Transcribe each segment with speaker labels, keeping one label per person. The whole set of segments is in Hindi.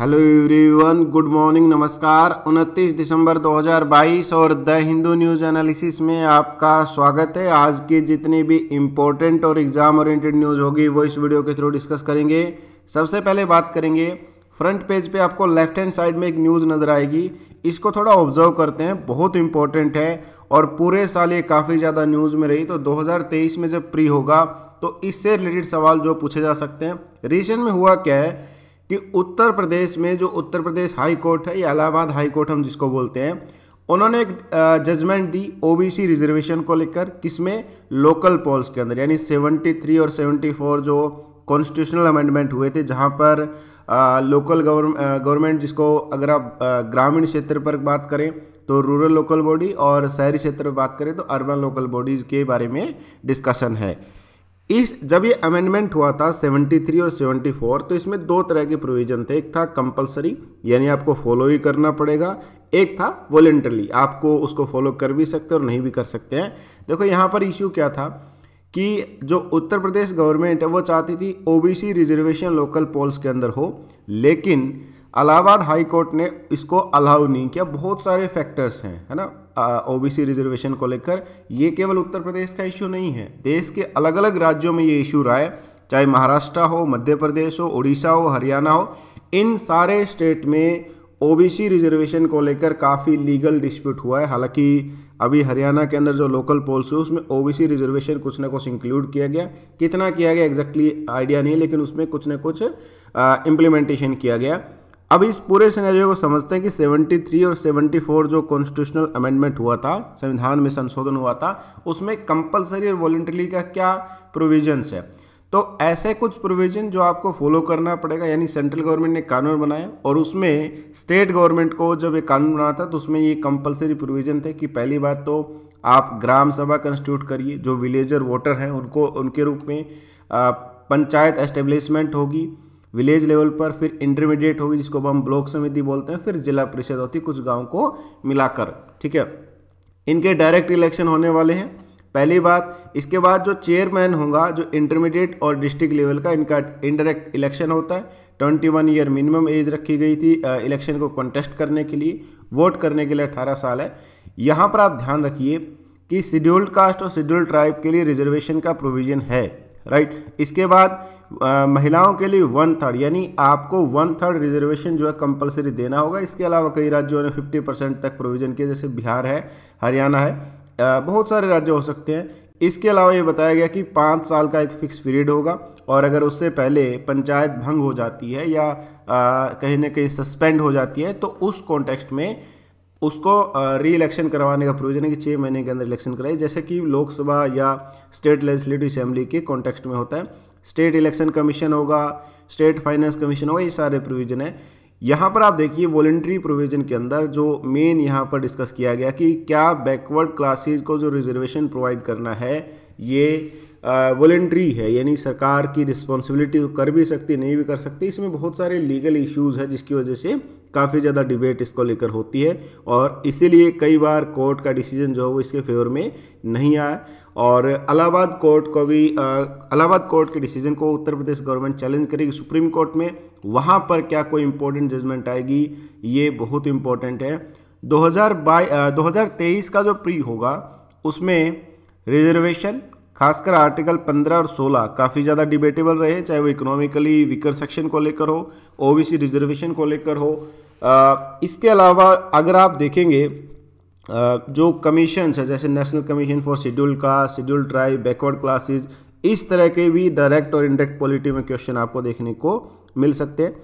Speaker 1: हेलो एवरीवन गुड मॉर्निंग नमस्कार 29 दिसंबर 2022 और द हिंदू न्यूज़ एनालिसिस में आपका स्वागत है आज की जितनी भी इम्पोर्टेंट और एग्ज़ाम ओरिएंटेड न्यूज़ होगी वो इस वीडियो के थ्रू डिस्कस करेंगे सबसे पहले बात करेंगे फ्रंट पेज पे आपको लेफ्ट हैंड साइड में एक न्यूज़ नज़र आएगी इसको थोड़ा ऑब्जर्व करते हैं बहुत इंपॉर्टेंट है और पूरे साल ये काफ़ी ज़्यादा न्यूज़ में रही तो दो में जब प्री होगा तो इससे रिलेटेड सवाल जो पूछे जा सकते हैं रिसेंट में हुआ क्या है कि उत्तर प्रदेश में जो उत्तर प्रदेश हाई कोर्ट है या इलाहाबाद हाई कोर्ट हम जिसको बोलते हैं उन्होंने एक जजमेंट दी ओबीसी रिजर्वेशन को लेकर किसमें लोकल पोल्स के अंदर यानी 73 और 74 जो कॉन्स्टिट्यूशनल अमेंडमेंट हुए थे जहां पर आ, लोकल गवर्नमेंट जिसको अगर आप ग्रामीण क्षेत्र पर बात करें तो रूरल लोकल बॉडी और शहरी क्षेत्र पर बात करें तो अर्बन लोकल बॉडीज़ के बारे में डिस्कशन है इस जब ये अमेंडमेंट हुआ था 73 और 74 तो इसमें दो तरह के प्रोविज़न थे एक था कंपलसरी यानी आपको फॉलो ही करना पड़ेगा एक था वॉलेंटरली आपको उसको फॉलो कर भी सकते और नहीं भी कर सकते हैं देखो यहाँ पर इश्यू क्या था कि जो उत्तर प्रदेश गवर्नमेंट है वो चाहती थी ओबीसी रिजर्वेशन लोकल पोल्स के अंदर हो लेकिन अलाहाबाद हाई कोर्ट ने इसको अलाउ नहीं किया बहुत सारे फैक्टर्स हैं है ना ओबीसी रिजर्वेशन को लेकर ये केवल उत्तर प्रदेश का इशू नहीं है देश के अलग अलग राज्यों में ये इशू रहा है चाहे महाराष्ट्र हो मध्य प्रदेश हो उड़ीसा हो हरियाणा हो इन सारे स्टेट में ओबीसी रिजर्वेशन को लेकर काफ़ी लीगल डिस्प्यूट हुआ है हालांकि अभी हरियाणा के अंदर जो लोकल पोल्स हुए उसमें ओबीसी रिजर्वेशन कुछ ना कुछ इंक्लूड किया गया कितना किया गया एग्जैक्टली exactly आइडिया नहीं लेकिन उसमें कुछ ना कुछ इम्प्लीमेंटेशन किया गया अब इस पूरे सिनेरियो को समझते हैं कि 73 और 74 जो कॉन्स्टिट्यूशनल अमेंडमेंट हुआ था संविधान में संशोधन हुआ था उसमें कंपलसरी और वॉलेंटरी का क्या प्रोविजंस है तो ऐसे कुछ प्रोविजन जो आपको फॉलो करना पड़ेगा यानी सेंट्रल गवर्नमेंट ने कानून बनाया और उसमें स्टेट गवर्नमेंट को जब ये कानून बना था तो उसमें ये कंपलसरी प्रोविजन थे कि पहली बात तो आप ग्राम सभा कंस्टिट्यूट करिए जो विलेजर वोटर हैं उनको उनके रूप में पंचायत एस्टेब्लिशमेंट होगी विलेज लेवल पर फिर इंटरमीडिएट होगी जिसको हम ब्लॉक समिति बोलते हैं फिर जिला परिषद होती कुछ गाँव को मिलाकर ठीक है इनके डायरेक्ट इलेक्शन होने वाले हैं पहली बात इसके बाद जो चेयरमैन होगा जो इंटरमीडिएट और डिस्ट्रिक्ट लेवल का इनका इनडायरेक्ट इलेक्शन होता है twenty one year minimum age रखी गई थी इलेक्शन को कंटेस्ट करने के लिए वोट करने के लिए अठारह साल है यहाँ पर आप ध्यान रखिए कि शेड्यूल्ड कास्ट और शेड्यूल्ड ट्राइब के लिए रिजर्वेशन का प्रोविज़न है राइट इसके बाद आ, महिलाओं के लिए वन थर्ड यानी आपको वन थर्ड रिजर्वेशन जो है कंपलसरी देना होगा इसके अलावा कई राज्यों ने फिफ्टी परसेंट तक प्रोविजन किया जैसे बिहार है हरियाणा है आ, बहुत सारे राज्य हो सकते हैं इसके अलावा ये बताया गया कि पाँच साल का एक फिक्स पीरियड होगा और अगर उससे पहले पंचायत भंग हो जाती है या कहीं ना कहीं सस्पेंड हो जाती है तो उस कॉन्टेक्स्ट में उसको री इलेक्शन करवाने का प्रोविजन है कि छः महीने के अंदर इलेक्शन कराए जैसे कि लोकसभा या स्टेट लेजिस्लेटिव असेंबली के कॉन्टेक्स्ट में होता है स्टेट इलेक्शन कमीशन होगा स्टेट फाइनेंस कमीशन होगा ये सारे प्रोविजन है यहाँ पर आप देखिए वॉलेंट्री प्रोविजन के अंदर जो मेन यहाँ पर डिस्कस किया गया कि क्या बैकवर्ड क्लासेज को जो रिजर्वेशन प्रोवाइड करना है ये वॉलेंट्री है यानी सरकार की रिस्पॉन्सिबिलिटी तो कर भी सकती नहीं भी कर सकती इसमें बहुत सारे लीगल इश्यूज़ है जिसकी वजह से काफ़ी ज़्यादा डिबेट इसको लेकर होती है और इसीलिए कई बार कोर्ट का डिसीजन जो है वो इसके फेवर में नहीं आया और अलाहाबाद कोर्ट को भी अलाहाबाद कोर्ट के डिसीजन को उत्तर प्रदेश गवर्नमेंट चैलेंज करेगी सुप्रीम कोर्ट में वहाँ पर क्या कोई इम्पोर्टेंट जजमेंट आएगी ये बहुत इम्पोर्टेंट है दो हज़ार का जो प्री होगा उसमें रिजर्वेशन खासकर आर्टिकल 15 और 16 काफ़ी ज़्यादा डिबेटेबल रहे चाहे वो इकोनॉमिकली वीकर सेक्शन को लेकर हो ओबीसी रिजर्वेशन को लेकर हो आ, इसके अलावा अगर आप देखेंगे आ, जो कमीशन है जैसे national commission for schedule caste schedule tribe backward classes इस तरह के भी डायरेक्ट और इनडायरेक्ट पॉलिटी में क्वेश्चन आपको देखने को मिल सकते हैं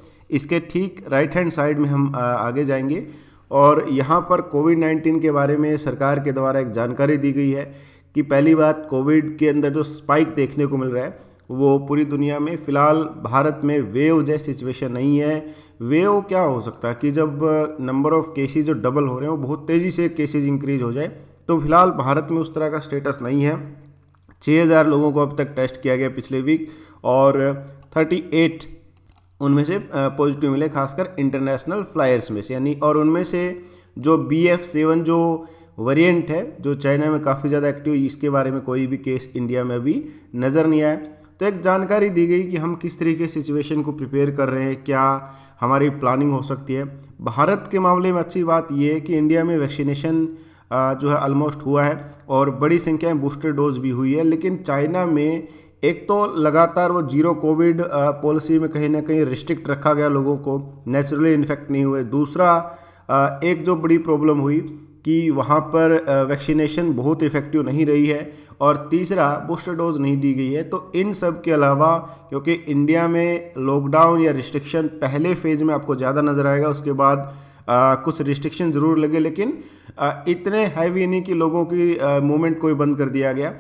Speaker 1: इसके ठीक राइट हैंड साइड में हम आगे जाएंगे और यहाँ पर कोविड 19 के बारे में सरकार के द्वारा एक जानकारी दी गई है कि पहली बात कोविड के अंदर जो स्पाइक देखने को मिल रहा है वो पूरी दुनिया में फ़िलहाल भारत में वेव जैसी सिचुएशन नहीं है वेव क्या हो सकता है कि जब नंबर ऑफ़ केसेज जो डबल हो रहे हैं वो बहुत तेज़ी से केसेज इंक्रीज हो जाए तो फिलहाल भारत में उस तरह का स्टेटस नहीं है 6000 लोगों को अब तक टेस्ट किया गया पिछले वीक और 38 उनमें से पॉजिटिव मिले खासकर इंटरनेशनल फ्लायर्स में से यानी और उनमें से जो बी एफ सेवन जो वेरिएंट है जो चाइना में काफ़ी ज़्यादा एक्टिव इसके बारे में कोई भी केस इंडिया में अभी नज़र नहीं आया तो एक जानकारी दी गई कि हम किस तरीके सिचुएशन को प्रिपेयर कर रहे हैं क्या हमारी प्लानिंग हो सकती है भारत के मामले में अच्छी बात यह है कि इंडिया में वैक्सीनेशन जो है ऑलमोस्ट हुआ है और बड़ी संख्या में बूस्टर डोज भी हुई है लेकिन चाइना में एक तो लगातार वो जीरो कोविड पॉलिसी में कहीं ना कहीं रिस्ट्रिक्ट रखा गया लोगों को नेचुरली इन्फेक्ट नहीं हुए दूसरा एक जो बड़ी प्रॉब्लम हुई कि वहाँ पर वैक्सीनेशन बहुत इफ़ेक्टिव नहीं रही है और तीसरा बूस्टर डोज नहीं दी गई है तो इन सब के अलावा क्योंकि इंडिया में लॉकडाउन या रिस्ट्रिक्शन पहले फेज़ में आपको ज़्यादा नज़र आएगा उसके बाद आ, कुछ रिस्ट्रिक्शन ज़रूर लगे लेकिन आ, इतने हैवी नहीं कि लोगों की मूवमेंट को ही बंद कर दिया गया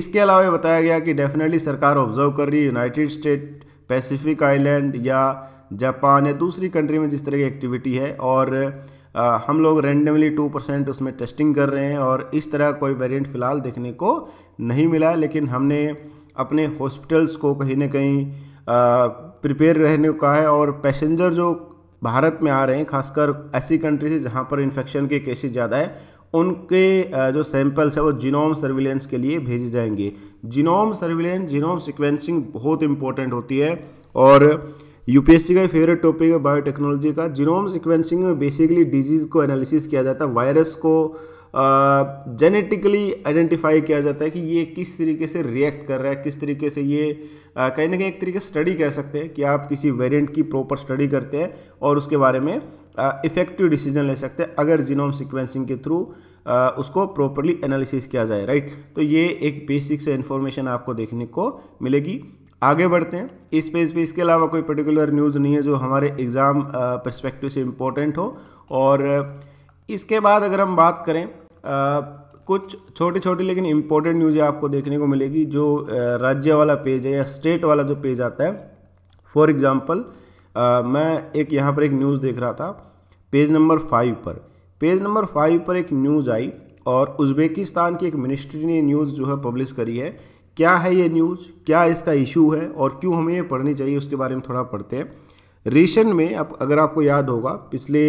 Speaker 1: इसके अलावा बताया गया कि डेफिनेटली सरकार ऑब्जर्व कर रही है यूनाइटेड स्टेट पैसिफिक आइलैंड या जापान या दूसरी कंट्री में जिस तरह की एक्टिविटी है और आ, हम लोग रेंडमली टू परसेंट उसमें टेस्टिंग कर रहे हैं और इस तरह कोई वेरिएंट फ़िलहाल देखने को नहीं मिला लेकिन हमने अपने हॉस्पिटल्स को कहीं ना कहीं प्रिपेयर रहने को कहा है और पैसेंजर जो भारत में आ रहे हैं खासकर ऐसी कंट्री से जहाँ पर इन्फेक्शन के केसेस ज़्यादा है उनके जो सैंपल्स है वो जीनोम सर्विलेंस के लिए भेजे जाएंगे जीनोम सर्विलेंस जीनोम सिक्वेंसिंग बहुत इंपॉर्टेंट होती है और यूपीएससी का फेवरेट टॉपिक है बायोटेक्नोलॉजी का जीनोम सिक्वेंसिंग में बेसिकली डिजीज़ को एनालिसिस किया जाता है वायरस को जेनेटिकली आइडेंटिफाई किया जाता है कि ये किस तरीके से रिएक्ट कर रहा है किस तरीके से ये कहीं ना कहीं एक तरीके से स्टडी कह सकते हैं कि आप किसी वेरिएंट की प्रॉपर स्टडी करते हैं और उसके बारे में इफेक्टिव डिसीजन ले सकते हैं अगर जीनोम सिक्वेंसिंग के थ्रू उसको प्रॉपरली एनालिसिस किया जाए राइट तो ये एक बेसिक से इन्फॉर्मेशन आपको देखने को मिलेगी आगे बढ़ते हैं इस पेज पे इसके अलावा कोई पर्टिकुलर न्यूज़ नहीं है जो हमारे एग्ज़ाम परस्पेक्टिव से इम्पोर्टेंट हो और इसके बाद अगर हम बात करें आ, कुछ छोटी छोटी लेकिन इम्पोर्टेंट न्यूज़ें आपको देखने को मिलेगी जो राज्य वाला पेज है या स्टेट वाला जो पेज आता है फॉर एग्ज़ाम्पल मैं एक यहाँ पर एक न्यूज़ देख रहा था पेज नंबर फाइव पर पेज नंबर फाइव पर एक न्यूज़ आई और उज़्बेकिस्तान की एक मिनिस्ट्री ने न्यूज़ जो है पब्लिश करी है क्या है ये न्यूज़ क्या इसका इशू है और क्यों हमें ये पढ़नी चाहिए उसके बारे में थोड़ा पढ़ते हैं रिसेंट में अब अगर आपको याद होगा पिछले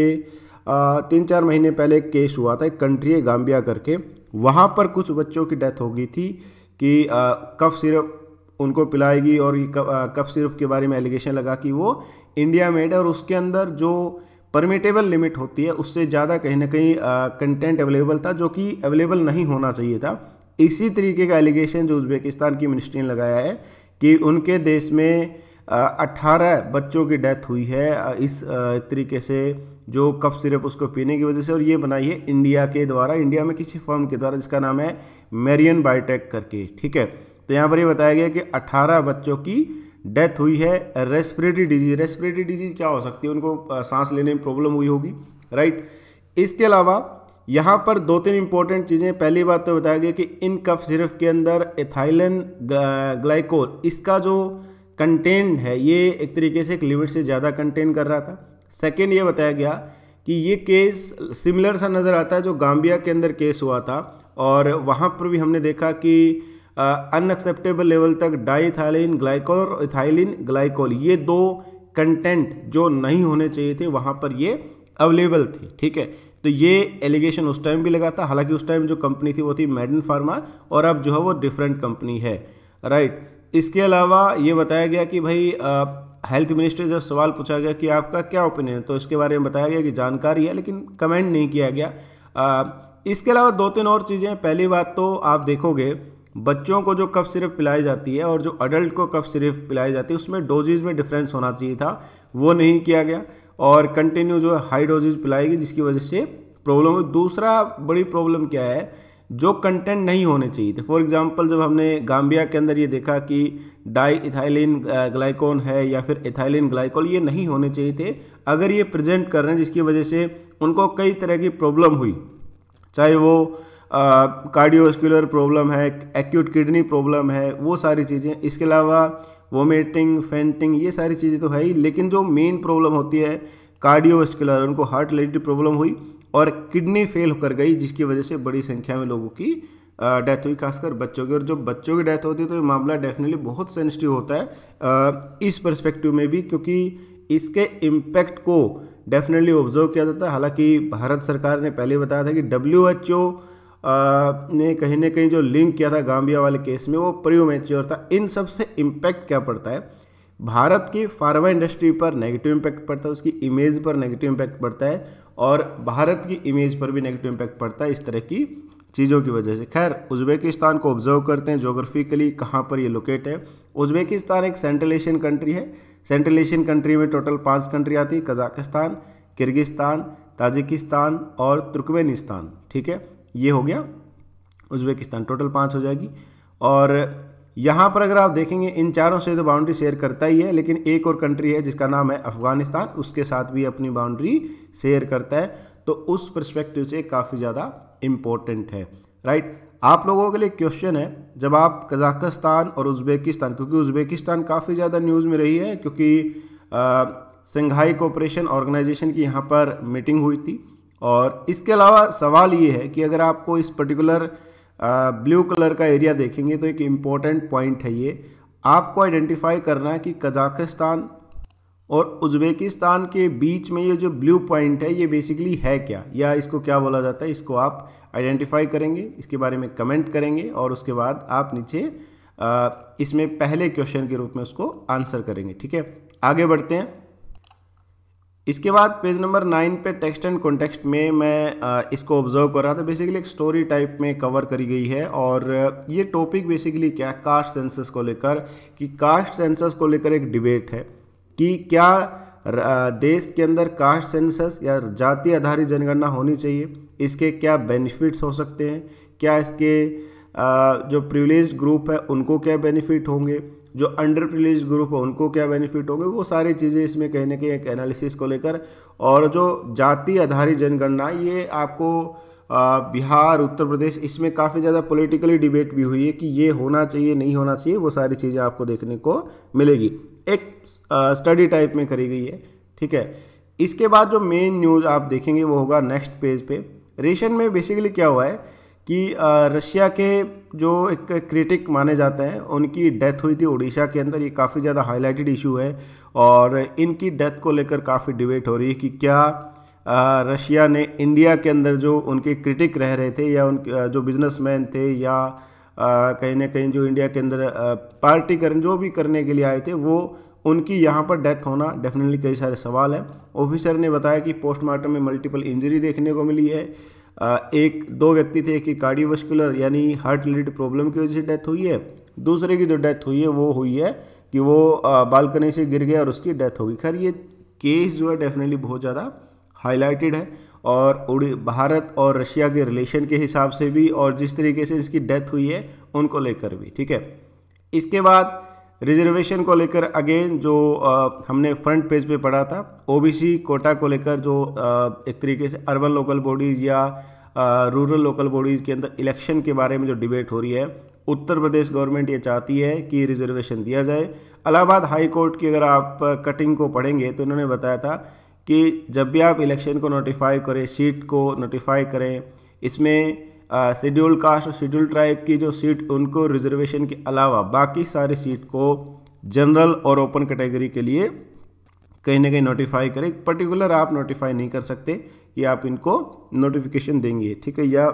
Speaker 1: तीन चार महीने पहले एक केस हुआ था एक कंट्री है गाम्बिया करके वहाँ पर कुछ बच्चों की डेथ हो गई थी कि कफ सिरप उनको पिलाएगी और कफ सिरप के बारे में एलिगेशन लगा कि वो इंडिया मेड है और उसके अंदर जो परमिटेबल लिमिट होती है उससे ज़्यादा कहीं ना कहीं कंटेंट अवेलेबल था जो कि अवेलेबल नहीं होना चाहिए था इसी तरीके का एलिगेशन जो उज़्बेकिस्तान की मिनिस्ट्री ने लगाया है कि उनके देश में 18 बच्चों की डेथ हुई है इस तरीके से जो कफ सिरप उसको पीने की वजह से और ये बनाई है इंडिया के द्वारा इंडिया में किसी फर्म के द्वारा जिसका नाम है मेरियन बायोटेक करके ठीक है तो यहाँ पर ये बताया गया कि 18 बच्चों की डेथ हुई है रेस्पिरेटरी डिजीज रेस्पिरेटरी डिजीज क्या हो सकती है उनको सांस लेने में प्रॉब्लम हुई होगी राइट इसके अलावा यहाँ पर दो तीन इंपॉर्टेंट चीज़ें पहली बात तो बताया गया कि इन कफ सिरप के अंदर एथाइलन ग्लाइकोल इसका जो कंटेंट है ये एक तरीके से एक लिमिट से ज़्यादा कंटेन कर रहा था सेकेंड ये बताया गया कि ये केस सिमिलर सा नज़र आता है जो गाम्बिया के अंदर केस हुआ था और वहाँ पर भी हमने देखा कि अनएक्सेप्टेबल लेवल तक डाईथाइलिन ग्लाइकोल और इथाइलिन ग्लाइकोल ये दो कंटेंट जो नहीं होने चाहिए थे वहाँ पर ये अवेलेबल थे ठीक है तो ये एलिगेशन उस टाइम भी लगा था हालांकि उस टाइम जो कंपनी थी वो थी मेडन फार्मा और अब जो है वो डिफरेंट कंपनी है राइट इसके अलावा ये बताया गया कि भाई आ, हेल्थ मिनिस्टर जब सवाल पूछा गया कि आपका क्या ओपिनियन है तो इसके बारे में बताया गया कि जानकारी है लेकिन कमेंट नहीं किया गया आ, इसके अलावा दो तीन और चीज़ें पहली बात तो आप देखोगे बच्चों को जो कफ सिर्फ पिलाई जाती है और जो अडल्ट को कफ सिर्फ पिलाई जाती है उसमें डोजेज में डिफरेंस होना चाहिए था वो नहीं किया गया और कंटिन्यू जो है हाई डोजेज पिलाएगी जिसकी वजह से प्रॉब्लम हुई दूसरा बड़ी प्रॉब्लम क्या है जो कंटेंट नहीं होने चाहिए थे फॉर एग्जांपल जब हमने गाम्बिया के अंदर ये देखा कि डाई इथाइलिन ग्लाइकोन है या फिर इथाइलिन ग्लाइकोल ये नहीं होने चाहिए थे अगर ये प्रेजेंट कर रहे हैं जिसकी वजह से उनको कई तरह की प्रॉब्लम हुई चाहे वो कार्डियोस्कुलर प्रॉब्लम है एक्यूट किडनी प्रॉब्लम है वो सारी चीज़ें इसके अलावा वोमिटिंग फेंटिंग ये सारी चीज़ें तो है ही लेकिन जो मेन प्रॉब्लम होती है कार्डियोवेस्कुलर उनको हार्ट रिलेटेड प्रॉब्लम हुई और किडनी फेल होकर गई जिसकी वजह से बड़ी संख्या में लोगों की डेथ हुई खासकर बच्चों की और जब बच्चों की डेथ होती है तो ये मामला डेफिनेटली बहुत सेंसिटिव होता है इस परस्पेक्टिव में भी क्योंकि इसके इम्पैक्ट को डेफिनेटली ऑब्जर्व किया जाता है हालांकि भारत सरकार ने पहले बताया था कि डब्ल्यू ने कहीं ना कहीं जो लिंक किया था गांबिया वाले केस में वो प्रियो मैच्योर था इन सब से इम्पैक्ट क्या पड़ता है भारत की फार्मा इंडस्ट्री पर नेगेटिव इम्पैक्ट पड़ता है उसकी इमेज पर नेगेटिव इम्पैक्ट पड़ता है और भारत की इमेज पर भी नेगेटिव इम्पैक्ट पड़ता है इस तरह की चीज़ों की वजह से खैर उज्बेकिस्तान को ऑब्जर्व करते हैं जोग्राफिकली कहाँ पर ये लोकेट है उज्बेकिस्तान एक सेंट्रल एशियन कंट्री है सेंट्रल एशियन कंट्री में टोटल पाँच कंट्री आती है कजाकिस्तान किर्गिस्तान ताजिकिस्तान और तुर्कमेनिस्तान ठीक है ये हो गया उज्बेकिस्तान टोटल पाँच हो जाएगी और यहाँ पर अगर आप देखेंगे इन चारों से तो बाउंड्री शेयर करता ही है लेकिन एक और कंट्री है जिसका नाम है अफगानिस्तान उसके साथ भी अपनी बाउंड्री शेयर करता है तो उस परस्पेक्टिव से काफ़ी ज़्यादा इम्पोर्टेंट है राइट आप लोगों के लिए क्वेश्चन है जब आप कजाकिस्तान और उज़्बेकिस्तान क्योंकि उज़्बेकिस्तान काफ़ी ज़्यादा न्यूज़ में रही है क्योंकि सिंघाई संघाई कोऑपरेशन ऑर्गेनाइजेशन की यहाँ पर मीटिंग हुई थी और इसके अलावा सवाल ये है कि अगर आपको इस पर्टिकुलर ब्लू कलर का एरिया देखेंगे तो एक इम्पॉर्टेंट पॉइंट है ये आपको आइडेंटिफाई करना है कि कजाकिस्तान और उज्बेकिस्तान के बीच में ये जो ब्लू पॉइंट है ये बेसिकली है क्या या इसको क्या बोला जाता है इसको आप आइडेंटिफाई करेंगे इसके बारे में कमेंट करेंगे और उसके बाद आप नीचे इसमें पहले क्वेश्चन के रूप में उसको आंसर करेंगे ठीक है आगे बढ़ते हैं इसके बाद पेज नंबर नाइन पे टेक्स्ट एंड कॉन्टेक्स्ट में मैं इसको ऑब्जर्व कर रहा था बेसिकली एक स्टोरी टाइप में कवर करी गई है और ये टॉपिक बेसिकली क्या कास्ट सेंसस को लेकर कि कास्ट सेंसस को लेकर एक डिबेट है कि क्या देश के अंदर कास्ट सेंसस या जाति आधारित जनगणना होनी चाहिए इसके क्या बेनिफिट्स हो सकते हैं क्या इसके जो प्रिवलेज ग्रुप है उनको क्या बेनिफिट होंगे जो अंडर प्रिविलेज ग्रुप है उनको क्या बेनिफिट होंगे वो सारी चीज़ें इसमें कहने के एक एनालिसिस को लेकर और जो जाति आधारित जनगणना ये आपको बिहार उत्तर प्रदेश इसमें काफ़ी ज़्यादा पॉलिटिकली डिबेट भी हुई है कि ये होना चाहिए नहीं होना चाहिए वो सारी चीज़ें आपको देखने को मिलेगी एक स्टडी टाइप में करी गई है ठीक है इसके बाद जो मेन न्यूज़ आप देखेंगे वो होगा नेक्स्ट पेज पे रेशन में बेसिकली क्या हुआ है कि रशिया के जो एक क्रिटिक माने जाते हैं उनकी डेथ हुई थी उड़ीसा के अंदर ये काफ़ी ज़्यादा हाईलाइटेड इशू है और इनकी डेथ को लेकर काफ़ी डिबेट हो रही है कि क्या रशिया ने इंडिया के अंदर जो उनके क्रिटिक रह रहे थे या उन जो बिजनेसमैन थे या कहीं ना कहीं जो इंडिया के अंदर पार्टी करने जो भी करने के लिए आए थे वो उनकी यहाँ पर डेथ होना डेफिनेटली कई सारे सवाल हैं ऑफिसर ने बताया कि पोस्टमार्टम में मल्टीपल इंजरी देखने को मिली है एक दो व्यक्ति थे एक कार्डियोवेस्कुलर यानी हार्ट रिलेटेड प्रॉब्लम की वजह से डेथ हुई है दूसरे की जो डेथ हुई है वो हुई है कि वो बालकनी से गिर गया और उसकी डेथ हो गई खैर ये केस जो है डेफिनेटली बहुत ज़्यादा हाईलाइटेड है और भारत और रशिया के रिलेशन के हिसाब से भी और जिस तरीके से इसकी डेथ हुई है उनको लेकर भी ठीक है इसके बाद रिजर्वेशन को लेकर अगेन जो आ, हमने फ्रंट पेज पे पढ़ा था ओबीसी कोटा को लेकर जो आ, एक तरीके से अर्बन लोकल बॉडीज़ या आ, रूरल लोकल बॉडीज़ के अंदर इलेक्शन के बारे में जो डिबेट हो रही है उत्तर प्रदेश गवर्नमेंट ये चाहती है कि रिजर्वेशन दिया जाए अलाहाबाद हाई कोर्ट की अगर आप कटिंग को पढ़ेंगे तो इन्होंने बताया था कि जब भी आप इलेक्शन को नोटिफाई करें सीट को नोटिफाई करें इसमें शेड्यूल कास्ट और शेड्यूल ट्राइब की जो सीट उनको रिजर्वेशन के अलावा बाकी सारी सीट को जनरल और ओपन कैटेगरी के लिए कहीं ना कहीं नोटिफाई करें पर्टिकुलर आप नोटिफाई नहीं कर सकते कि आप इनको नोटिफिकेशन देंगे ठीक है या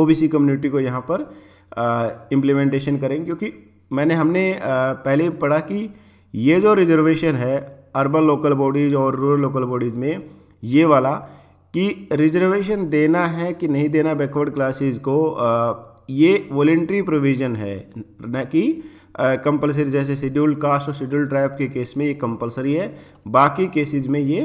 Speaker 1: ओबीसी कम्युनिटी को यहाँ पर इम्प्लीमेंटेशन करें क्योंकि मैंने हमने आ, पहले पढ़ा कि ये जो रिजर्वेशन है अर्बन लोकल बॉडीज़ और रूरल लोकल बॉडीज़ में ये वाला कि रिजर्वेशन देना है कि नहीं देना बैकवर्ड क्लासेज को ये वॉलेंट्री प्रोविज़न है न कि कंपलसरी जैसे शेड्यूल कास्ट और शेड्यूल ट्राइब के केस में ये कंपलसरी है बाकी केसेज में ये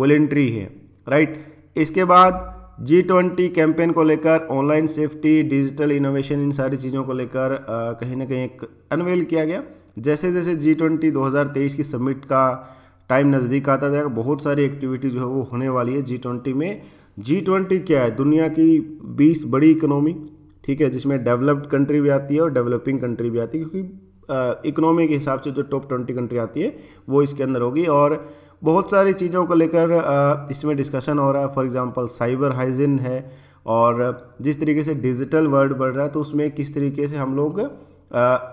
Speaker 1: वॉलेंट्री है राइट इसके बाद जी ट्वेंटी कैंपेन को लेकर ऑनलाइन सेफ्टी डिजिटल इनोवेशन इन सारी चीज़ों को लेकर कहीं ना कहीं एक अनवेल किया गया जैसे जैसे जी ट्वेंटी दो की समिट का टाइम नज़दीक आता जाएगा बहुत सारी एक्टिविटी जो है वो होने वाली है जी ट्वेंटी में जी ट्वेंटी क्या है दुनिया की बीस बड़ी इकोनॉमी ठीक है जिसमें डेवलप्ड कंट्री भी आती है और डेवलपिंग कंट्री भी आती है क्योंकि इकोनॉमी के हिसाब से जो टॉप ट्वेंटी कंट्री आती है वो इसके अंदर होगी और बहुत सारी चीज़ों को लेकर इसमें डिस्कशन हो रहा है फॉर एग्जांपल साइबर हाइजीन है और जिस तरीके से डिजिटल वर्ल्ड बढ़ रहा है तो उसमें किस तरीके से हम लोग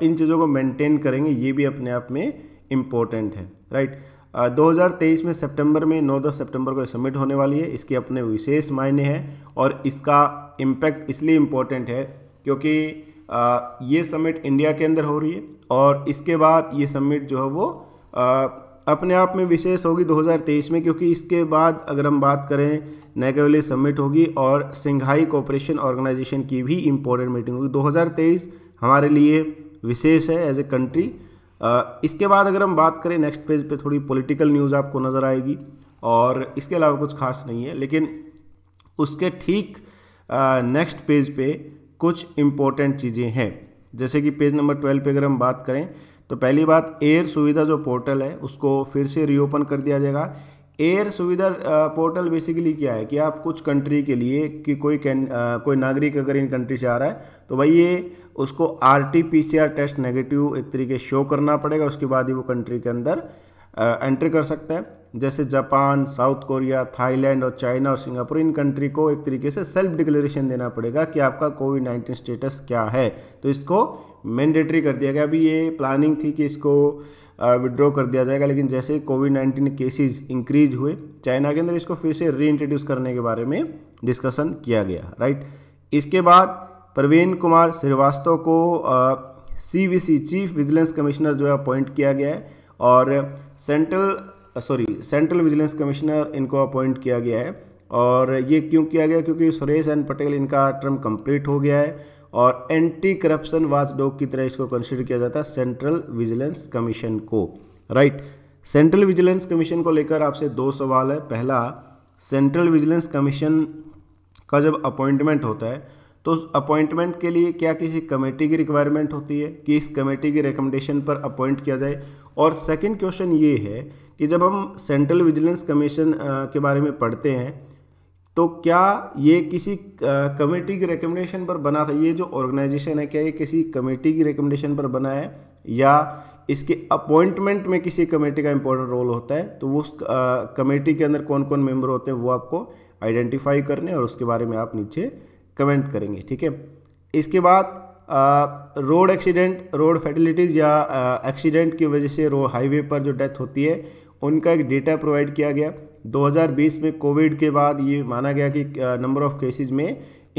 Speaker 1: इन चीज़ों को मेंटेन करेंगे ये भी अपने आप में इम्पोर्टेंट है राइट 2023 में सितंबर में 9 दस सितंबर को सबमिट होने वाली है इसके अपने विशेष मायने हैं और इसका इम्पैक्ट इसलिए इम्पोर्टेंट है क्योंकि ये समिट इंडिया के अंदर हो रही है और इसके बाद ये समिट जो है वो अपने आप में विशेष होगी 2023 में क्योंकि इसके बाद अगर हम बात करें नैगवली समिट होगी और सिंघाई कोऑपरेशन ऑर्गेनाइजेशन की भी इम्पोर्टेंट मीटिंग होगी 2023 हमारे लिए विशेष है एज ए कंट्री इसके बाद अगर हम बात करें नेक्स्ट पेज पे थोड़ी पॉलिटिकल न्यूज़ आपको नज़र आएगी और इसके अलावा कुछ खास नहीं है लेकिन उसके ठीक नेक्स्ट पेज पे कुछ इम्पोर्टेंट चीज़ें हैं जैसे कि पेज नंबर ट्वेल्व पे अगर हम बात करें तो पहली बात एयर सुविधा जो पोर्टल है उसको फिर से रीओपन कर दिया जाएगा एयर सुविधा पोर्टल बेसिकली क्या है कि आप कुछ कंट्री के लिए कि कोई कैन कोई नागरिक अगर इन कंट्री से आ रहा है तो भाई ये उसको R T P C R test negative एक तरीके शो करना पड़ेगा उसके बाद ही वो कंट्री के अंदर एंट्री कर सकता है जैसे जापान साउथ कोरिया थाईलैंड और चाइना और सिंगापुर इन कंट्री को एक तरीके से सेल्फ डिक्लेरेशन देना पड़ेगा कि आपका कोविड नाइन्टीन स्टेटस क्या है तो इसको मैंडेटरी कर दिया गया अभी ये प्लानिंग थी कि इसको विड्रॉ कर दिया जाएगा लेकिन जैसे कोविड नाइन्टीन केसेज इंक्रीज हुए चाइना के अंदर इसको फिर से री करने के बारे में डिस्कसन किया गया राइट इसके बाद प्रवीण कुमार श्रीवास्तव को सीवीसी चीफ विजिलेंस कमिश्नर जो है अपॉइंट किया गया है और central sorry central vigilance commissioner इनको अपॉइंट किया गया है और ये क्यों किया गया क्योंकि सुरेश एन पटेल इनका टर्म कंप्लीट हो गया है और एंटी करप्शन वाच डॉग की तरह इसको कंसिडर किया जाता है सेंट्रल विजिलेंस कमीशन को राइट सेंट्रल विजिलेंस कमीशन को लेकर आपसे दो सवाल है पहला सेंट्रल विजिलेंस कमीशन का जब अपॉइंटमेंट होता है तो उस अपॉइंटमेंट के लिए क्या किसी कमेटी की रिक्वायरमेंट होती है कि इस कमेटी की रिकमेंडेशन पर अपॉइंट किया जाए और सेकंड क्वेश्चन ये है कि जब हम सेंट्रल विजिलेंस कमीशन के बारे में पढ़ते हैं तो क्या ये किसी कमेटी की रिकमेंडेशन पर बना था ये जो ऑर्गेनाइजेशन है क्या ये किसी कमेटी की रिकमेंडेशन पर बना है या इसके अपॉइंटमेंट में किसी कमेटी का इंपॉर्टेंट रोल होता है तो उस कमेटी के अंदर कौन कौन मेंबर होते हैं वो आपको आइडेंटिफाई करने और उसके बारे में आप नीचे कमेंट करेंगे ठीक है इसके बाद रोड एक्सीडेंट रोड फैटिलिटीज़ या एक्सीडेंट की वजह से रोड हाईवे पर जो डेथ होती है उनका एक डेटा प्रोवाइड किया गया 2020 में कोविड के बाद ये माना गया कि नंबर ऑफ़ केसेस में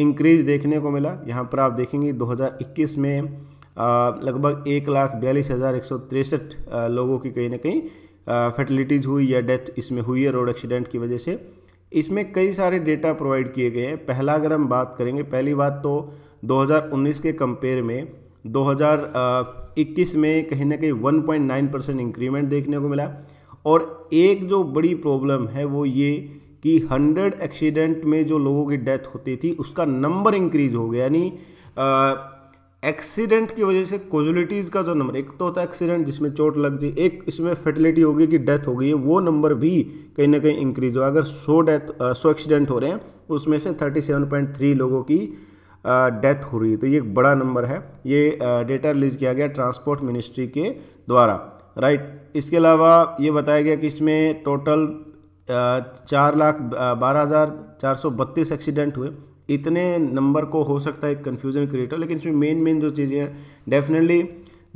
Speaker 1: इंक्रीज देखने को मिला यहाँ पर आप देखेंगे 2021 में लगभग एक लाख बयालीस हज़ार एक सौ तिरसठ लोगों की कहीं ना कहीं फैटिलिटीज़ हुई या डेथ इसमें हुई है रोड एक्सीडेंट की वजह से इसमें कई सारे डेटा प्रोवाइड किए गए हैं पहला अगर हम बात करेंगे पहली बात तो 2019 के कंपेयर में 2021 में कहीं ना कहीं 1.9 परसेंट इंक्रीमेंट देखने को मिला और एक जो बड़ी प्रॉब्लम है वो ये कि 100 एक्सीडेंट में जो लोगों की डेथ होती थी उसका नंबर इंक्रीज हो गया यानी एक्सीडेंट की वजह से कोजुलिटीज़ का जो नंबर एक तो होता है एक्सीडेंट जिसमें चोट लग जाए एक इसमें फेटिलिटी होगी कि डेथ हो गई है वो नंबर भी कहीं ना कहीं इंक्रीज हो अगर सो डेथ सौ एक्सीडेंट हो रहे हैं उसमें से थर्टी सेवन पॉइंट थ्री लोगों की डेथ हो रही है तो ये एक बड़ा नंबर है ये डेटा रिलीज किया गया ट्रांसपोर्ट मिनिस्ट्री के द्वारा राइट इसके अलावा ये बताया गया कि इसमें टोटल चार लाख बारह हज़ार चार सौ बत्तीस एक्सीडेंट हुए इतने नंबर को हो सकता है कन्फ्यूजन क्रिएट हो लेकिन इसमें मेन मेन जो चीज़ें हैं डेफिनेटली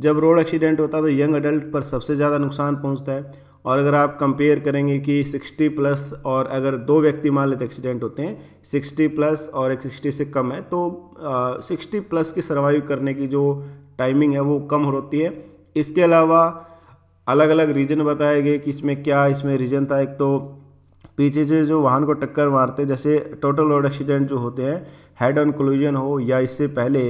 Speaker 1: जब रोड एक्सीडेंट होता है तो यंग अडल्ट पर सबसे ज़्यादा नुकसान पहुंचता है और अगर आप कंपेयर करेंगे कि 60 प्लस और अगर दो व्यक्ति मान लेते एक्सीडेंट होते हैं 60 प्लस और एक 60 से कम है तो आ, 60 प्लस की सर्वाइव करने की जो टाइमिंग है वो कम होती है इसके अलावा अलग अलग रीज़न बताए गए कि इसमें क्या इसमें रीज़न था एक तो पीछे से जो वाहन को टक्कर मारते जैसे टोटल रोड एक्सीडेंट जो होते हैं हेड ऑन कोलिजन हो या इससे पहले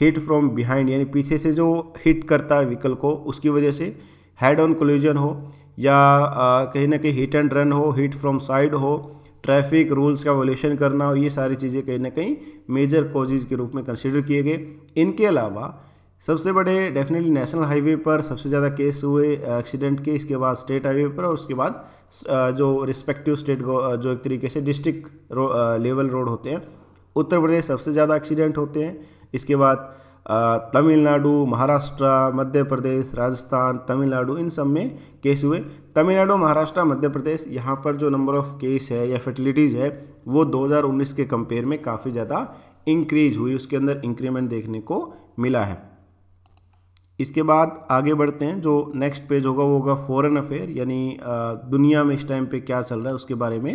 Speaker 1: हिट फ्रॉम बिहाइंड यानी पीछे से जो हिट करता है व्हीकल को उसकी वजह से हेड ऑन कोलिजन हो या कहीं ना कहीं हिट एंड रन हो हिट फ्रॉम साइड हो ट्रैफिक रूल्स का वोल्यूशन करना हो ये सारी चीज़ें कहीं ना कहीं मेजर कॉजेज़ के रूप में कंसिडर किए गए इनके अलावा सबसे बड़े डेफिनेटली नेशनल हाईवे पर सबसे ज़्यादा केस हुए एक्सीडेंट के इसके बाद स्टेट हाईवे पर और उसके बाद जो रिस्पेक्टिव स्टेट जो एक तरीके से डिस्ट्रिक्ट रो, लेवल रोड होते हैं उत्तर प्रदेश सबसे ज़्यादा एक्सीडेंट होते हैं इसके बाद तमिलनाडु महाराष्ट्र मध्य प्रदेश राजस्थान तमिलनाडु इन सब में केस हुए तमिलनाडु महाराष्ट्र मध्य प्रदेश यहाँ पर जो नंबर ऑफ़ केस है या फर्टिलिटीज़ है वो 2019 के कंपेयर में काफ़ी ज़्यादा इंक्रीज हुई उसके अंदर इंक्रीमेंट देखने को मिला है इसके बाद आगे बढ़ते हैं जो नेक्स्ट पेज होगा वो होगा फॉरेन अफेयर यानी दुनिया में इस टाइम पे क्या चल रहा है उसके बारे में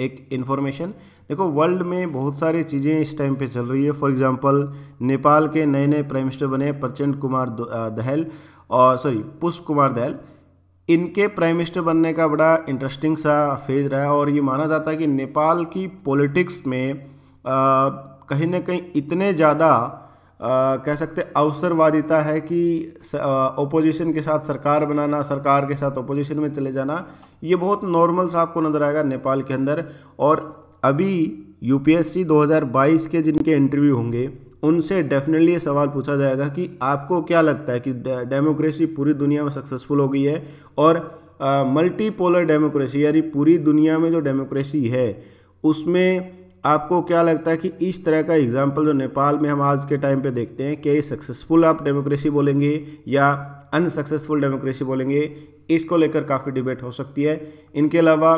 Speaker 1: एक इन्फॉर्मेशन देखो वर्ल्ड में बहुत सारी चीज़ें इस टाइम पे चल रही है फॉर एग्जांपल नेपाल के नए नए प्राइम मिनिस्टर बने प्रचंड कुमार दहल और सॉरी पुष्प कुमार दहल इनके प्राइम मिनिस्टर बनने का बड़ा इंटरेस्टिंग सा फेज रहा है और ये माना जाता है कि नेपाल की पॉलिटिक्स में कहीं ना कहीं इतने ज़्यादा कह सकते अवसरवादिता है कि ओपोजिशन के साथ सरकार बनाना सरकार के साथ ओपोजिशन में चले जाना ये बहुत नॉर्मल सा आपको नज़र आएगा नेपाल के अंदर और अभी यूपीएससी 2022 के जिनके इंटरव्यू होंगे उनसे डेफिनेटली ये सवाल पूछा जाएगा कि आपको क्या लगता है कि डेमोक्रेसी पूरी दुनिया में सक्सेसफुल हो गई है और मल्टीपोलर डेमोक्रेसी यानी पूरी दुनिया में जो डेमोक्रेसी है उसमें आपको क्या लगता है कि इस तरह का एग्जाम्पल जो नेपाल में हम आज के टाइम पे देखते हैं क्या ये सक्सेसफुल आप डेमोक्रेसी बोलेंगे या अनसक्सेसफुल डेमोक्रेसी बोलेंगे इसको लेकर काफ़ी डिबेट हो सकती है इनके अलावा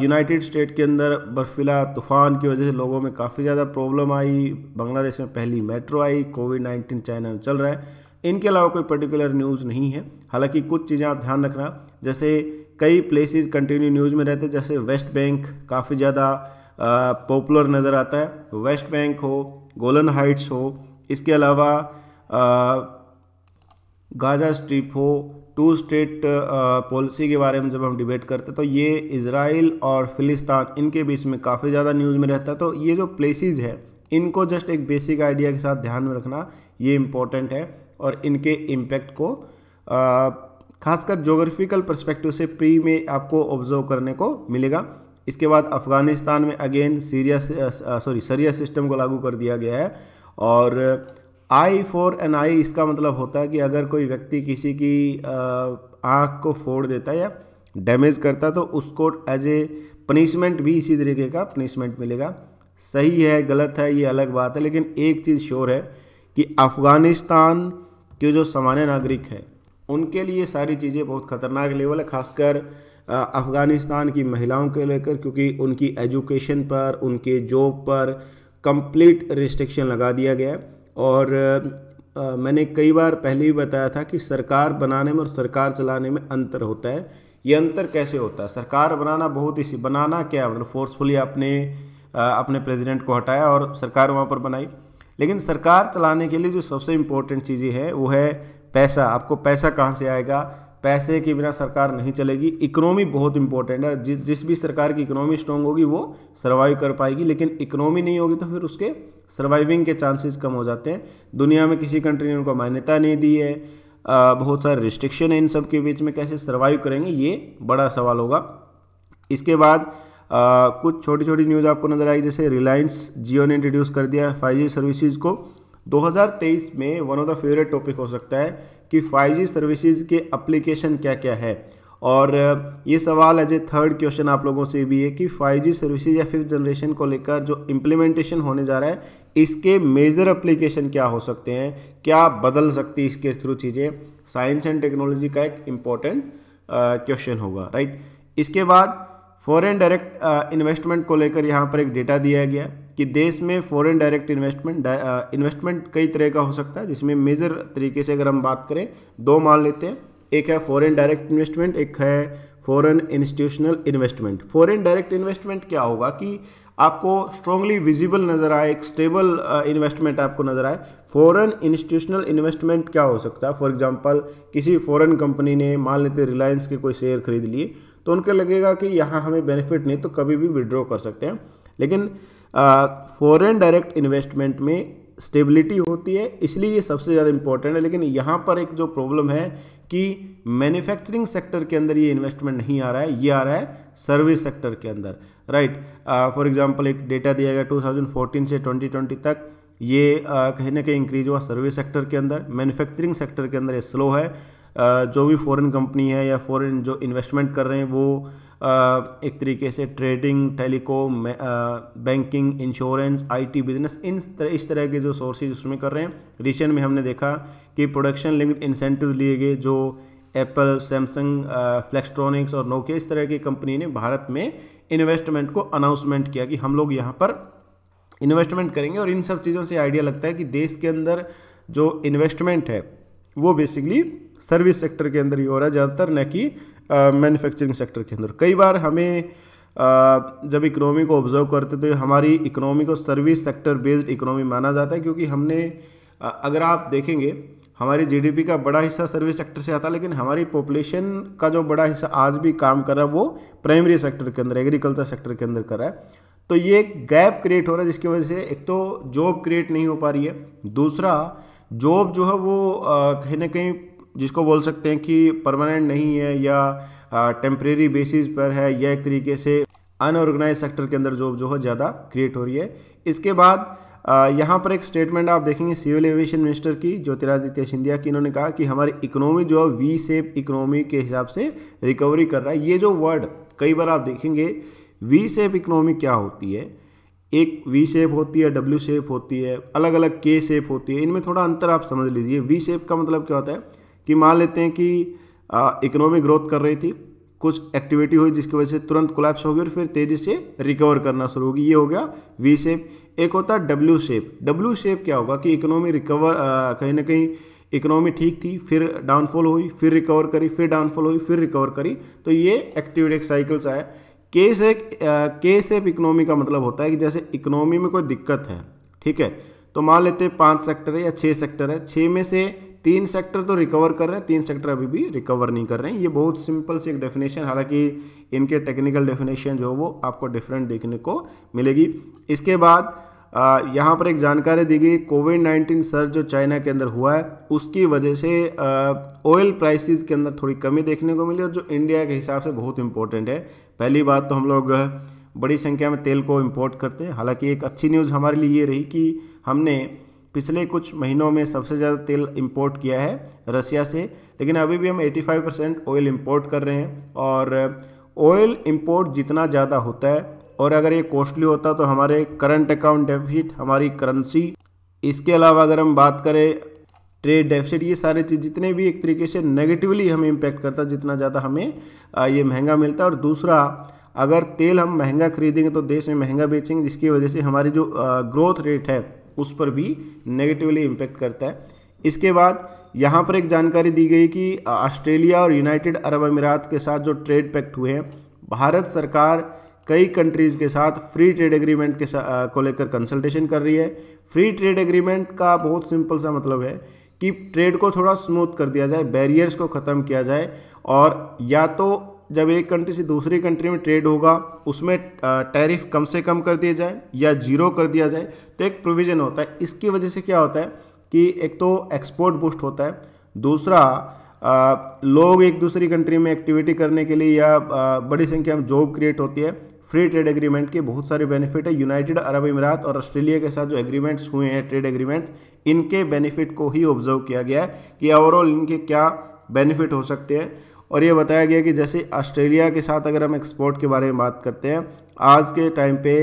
Speaker 1: यूनाइटेड स्टेट के अंदर बर्फीला तूफान की वजह से लोगों में काफ़ी ज़्यादा प्रॉब्लम आई बांग्लादेश में पहली मेट्रो आई कोविड नाइन्टीन चाइना में चल रहा है इनके अलावा कोई पर्टिकुलर न्यूज़ नहीं है हालांकि कुछ चीज़ें आप ध्यान रखना जैसे कई प्लेसेस कंटिन्यू न्यूज़ में रहते जैसे वेस्ट बैंक काफ़ी ज़्यादा पॉपुलर नज़र आता है वेस्ट बैंक हो गोलन हाइट्स हो इसके अलावा गाजा स्ट्रिप हो टू स्टेट पॉलिसी के बारे में जब हम डिबेट करते हैं तो ये इसराइल और फिलिस्तान इनके बीच में काफ़ी ज़्यादा न्यूज़ में रहता है तो ये जो प्लेसेस है इनको जस्ट एक बेसिक आइडिया के साथ ध्यान में रखना ये इम्पोर्टेंट है और इनके इम्पैक्ट को खासकर जोग्राफिकल परस्पेक्टिव से प्री में आपको ऑब्जर्व करने को मिलेगा इसके बाद अफ़गानिस्तान में अगेन सीरिया सॉरी सरिया सिस्टम को लागू कर दिया गया है और आई फॉर एन आई इसका मतलब होता है कि अगर कोई व्यक्ति किसी की आँख को फोड़ देता है या डैमेज करता है तो उसको एज ए पनिशमेंट भी इसी तरीके का पनिशमेंट मिलेगा सही है गलत है ये अलग बात है लेकिन एक चीज़ श्योर है कि अफ़गानिस्तान के जो सामान्य नागरिक हैं उनके लिए सारी चीज़ें बहुत ख़तरनाक लेवल है खासकर अफ़गानिस्तान की महिलाओं के लेकर क्योंकि उनकी एजुकेशन पर उनके जॉब पर कंप्लीट रिस्ट्रिक्शन लगा दिया गया और आ, मैंने कई बार पहले भी बताया था कि सरकार बनाने में और सरकार चलाने में अंतर होता है ये अंतर कैसे होता है सरकार बनाना बहुत ही बनाना क्या मतलब फोर्सफुली अपने अपने प्रेसिडेंट को हटाया और सरकार वहाँ पर बनाई लेकिन सरकार चलाने के लिए जो सबसे इम्पोर्टेंट चीज़ें हैं वो है पैसा आपको पैसा कहाँ से आएगा पैसे के बिना सरकार नहीं चलेगी इकोनॉमी बहुत इंपॉर्टेंट है जि, जिस भी सरकार की इकोनॉमी स्ट्रांग होगी वो सर्वाइव कर पाएगी लेकिन इकोनॉमी नहीं होगी तो फिर उसके सर्वाइविंग के चांसेस कम हो जाते हैं दुनिया में किसी कंट्री ने उनको मान्यता नहीं दी है आ, बहुत सारे रिस्ट्रिक्शन है इन सब के बीच में कैसे सर्वाइव करेंगे ये बड़ा सवाल होगा इसके बाद आ, कुछ छोटी छोटी न्यूज़ आपको नज़र आएगी जैसे रिलायंस जियो ने इंट्रोड्यूस कर दिया है फाइव सर्विसेज को 2023 में one of the favourite topic हो सकता है कि फाइव जी सर्विसेज के अप्लीकेशन क्या क्या है और ये सवाल एज ए थर्ड क्वेश्चन आप लोगों से भी है कि फाइव जी सर्विसेज या फिफ्थ जनरेशन को लेकर जो इम्प्लीमेंटेशन होने जा रहा है इसके मेजर अप्लीकेशन क्या हो सकते हैं क्या बदल सकती है इसके थ्रू चीज़ें साइंस एंड टेक्नोलॉजी का एक इम्पॉर्टेंट क्वेश्चन होगा राइट इसके बाद फॉरेन डायरेक्ट इन्वेस्टमेंट को लेकर यहाँ पर एक डेटा दिया गया कि देश में फॉरेन डायरेक्ट इन्वेस्टमेंट इन्वेस्टमेंट कई तरह का हो सकता है जिसमें मेजर तरीके से अगर हम बात करें दो मान लेते हैं एक है फॉरेन डायरेक्ट इन्वेस्टमेंट एक है foreign institutional investment foreign direct investment क्या होगा कि आपको स्ट्रांगली विजिबल नज़र आए एक स्टेबल इन्वेस्टमेंट uh, आपको नज़र आए फॉरेन इंस्टीट्यूशनल इन्वेस्टमेंट क्या हो सकता है फॉर एग्जांपल किसी फॉरेन कंपनी ने मान लेते रिलायंस के कोई शेयर खरीद लिए तो उनके लगेगा कि यहाँ हमें बेनिफिट नहीं तो कभी भी विड्रॉ कर सकते हैं लेकिन फॉरेन डायरेक्ट इन्वेस्टमेंट में स्टेबिलिटी होती है इसलिए ये सबसे ज़्यादा इंपॉर्टेंट है लेकिन यहाँ पर एक जो प्रॉब्लम है कि मैन्युफैक्चरिंग सेक्टर के अंदर ये इन्वेस्टमेंट नहीं आ रहा है ये आ रहा है सर्विस सेक्टर के अंदर राइट फॉर एग्जांपल एक डेटा दिया गया 2014 से 2020 तक ये कहीं ना कहीं इंक्रीज हुआ सर्विस सेक्टर के अंदर मैन्युफैक्चरिंग सेक्टर के अंदर ये स्लो है जो भी फॉरेन कंपनी है या फॉरेन जो इन्वेस्टमेंट कर रहे हैं वो एक तरीके से trading telecom banking insurance IT business इन तरह इस तरह के जो सोर्सेज उसमें कर रहे हैं रिसेंट में हमने देखा कि प्रोडक्शन लिंक्ड इंसेंटिव लिए गए जो एप्पल सैमसंग फ्लेक्सट्रॉनिक्स और नोकिया इस तरह की कंपनी ने भारत में इन्वेस्टमेंट को अनाउंसमेंट किया कि हम लोग यहाँ पर इन्वेस्टमेंट करेंगे और इन सब चीज़ों से आइडिया लगता है कि देश के अंदर जो इन्वेस्टमेंट है वो बेसिकली सर्विस सेक्टर के अंदर ही हो रहा है ज़्यादातर न कि मैन्युफैक्चरिंग सेक्टर के अंदर कई बार हमें जब इकोनॉमी को ऑब्जर्व करते तो हमारी इकोनॉमी को सर्विस सेक्टर बेस्ड इकोनॉमी माना जाता है क्योंकि हमने अगर आप देखेंगे हमारी जीडीपी का बड़ा हिस्सा सर्विस सेक्टर से आता है लेकिन हमारी पॉपुलेशन का जो बड़ा हिस्सा आज भी काम कर रहा है वो प्राइमरी सेक्टर के अंदर एग्रीकल्चर सेक्टर के अंदर कर रहा है तो ये एक गैप क्रिएट हो रहा है जिसकी वजह से एक तो जॉब क्रिएट नहीं हो पा रही है दूसरा जॉब जो है वो कहीं ना कहीं जिसको बोल सकते हैं कि परमानेंट नहीं है या टेम्प्रेरी बेसिस पर है या एक तरीके से अनऑर्गेनाइज सेक्टर के अंदर जॉब जो है ज़्यादा क्रिएट हो रही है इसके बाद यहाँ पर एक स्टेटमेंट आप देखेंगे सिविल एविएशन मिनिस्टर की ज्योतिरादित्य सिंधिया की इन्होंने कहा कि हमारी इकोनॉमी जो है वी सेप इकोनॉमी के हिसाब से रिकवरी कर रहा है ये जो वर्ड कई बार आप देखेंगे वी सेप इकोनॉमी क्या होती है एक वी शेप होती है डब्ल्यू शेप होती है अलग अलग के शेप होती है इनमें थोड़ा अंतर आप समझ लीजिए वी शेप का मतलब क्या होता है कि मान लेते हैं कि इकोनॉमिक ग्रोथ कर रही थी कुछ एक्टिविटी हुई जिसकी वजह से तुरंत कोलैप्स होगी और फिर तेज़ी से रिकवर करना शुरू होगी ये हो गया वी शेप एक होता है डब्ल्यू शेप डब्ल्यू शेप क्या होगा कि इकोनॉमी रिकवर कहीं ना कहीं इकोनॉमी ठीक थी फिर डाउनफॉल हुई फिर रिकवर करी फिर डाउनफॉल हुई फिर रिकवर करी तो ये एक्टिविटी साइकिल्स आए के से के सेप इकोनॉमी का मतलब होता है कि जैसे इकोनॉमी में कोई दिक्कत है ठीक है तो मान लेते हैं पाँच सेक्टर है या छः सेक्टर है छः में से तीन सेक्टर तो रिकवर कर रहे हैं तीन सेक्टर अभी भी रिकवर नहीं कर रहे हैं ये बहुत सिंपल सी एक डेफिनेशन हालांकि इनके टेक्निकल डेफिनेशन जो वो आपको डिफरेंट देखने को मिलेगी इसके बाद यहाँ पर एक जानकारी दी गई कोविड नाइन्टीन सर जो चाइना के अंदर हुआ है उसकी वजह से ऑयल प्राइसेस के अंदर थोड़ी कमी देखने को मिली और जो इंडिया के हिसाब से बहुत इंपॉर्टेंट है पहली बात तो हम लोग बड़ी संख्या में तेल को इम्पोर्ट करते हैं हालांकि एक अच्छी न्यूज़ हमारे लिए ये रही कि हमने पिछले कुछ महीनों में सबसे ज़्यादा तेल इंपोर्ट किया है रसिया से लेकिन अभी भी हम 85 परसेंट ऑयल इम्पोर्ट कर रहे हैं और ऑयल इम्पोर्ट जितना ज़्यादा होता है और अगर ये कॉस्टली होता तो हमारे करंट अकाउंट डेफिसिट हमारी करेंसी इसके अलावा अगर हम बात करें ट्रेड डेफिसिट ये सारे चीज़ जितने भी एक तरीके से नेगेटिवली हमें इम्पेक्ट करता जितना ज़्यादा हमें ये महंगा मिलता है और दूसरा अगर तेल हम महंगा खरीदेंगे तो देश में महंगा बेचेंगे जिसकी वजह से हमारी जो ग्रोथ रेट है उस पर भी नेगेटिवली इम्पेक्ट करता है इसके बाद यहाँ पर एक जानकारी दी गई कि ऑस्ट्रेलिया और यूनाइटेड अरब अमीरात के साथ जो ट्रेड पैक्ट हुए हैं भारत सरकार कई कंट्रीज़ के साथ फ्री ट्रेड एग्रीमेंट के को लेकर कंसल्टेशन कर रही है फ्री ट्रेड एग्रीमेंट का बहुत सिंपल सा मतलब है कि ट्रेड को थोड़ा स्मूथ कर दिया जाए बैरियर्स को ख़त्म किया जाए और या तो जब एक कंट्री से दूसरी कंट्री में ट्रेड होगा उसमें टैरिफ कम से कम कर दिया जाए या जीरो कर दिया जाए तो एक प्रोविज़न होता है इसकी वजह से क्या होता है कि एक तो एक्सपोर्ट बूस्ट होता है दूसरा आ, लोग एक दूसरी कंट्री में एक्टिविटी करने के लिए या आ, बड़ी संख्या में जॉब क्रिएट होती है फ्री ट्रेड एग्रीमेंट के बहुत सारे बेनिफिट है यूनाइटेड अरब इमारात और ऑस्ट्रेलिया के साथ जो एग्रीमेंट्स हुए हैं ट्रेड एग्रीमेंट इनके बेनिफिट को ही ऑब्जर्व किया गया है कि ओवरऑल इनके क्या बेनिफिट हो सकते हैं और ये बताया गया कि जैसे ऑस्ट्रेलिया के साथ अगर हम एक्सपोर्ट के बारे में बात करते हैं आज के टाइम पे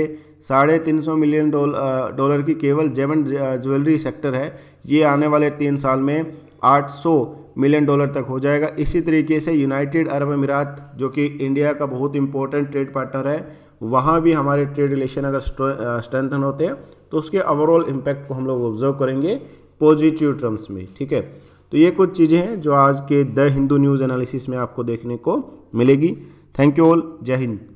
Speaker 1: साढ़े तीन सौ मिलियन डॉलर की केवल जेमन ज्वेलरी सेक्टर है ये आने वाले तीन साल में आठ सौ मिलियन डॉलर तक हो जाएगा इसी तरीके से यूनाइटेड अरब अमीरात जो कि इंडिया का बहुत इंपॉर्टेंट ट्रेड पार्टनर है वहाँ भी हमारे ट्रेड रिलेशन अगर स्ट्रेंथन होते हैं तो उसके ओवरऑल इम्पैक्ट को हम लोग ऑब्जर्व करेंगे पॉजिटिव टर्म्स में ठीक है तो ये कुछ चीज़ें हैं जो आज के द हिंदू न्यूज़ एनालिसिस में आपको देखने को मिलेगी थैंक यू ऑल जय हिंद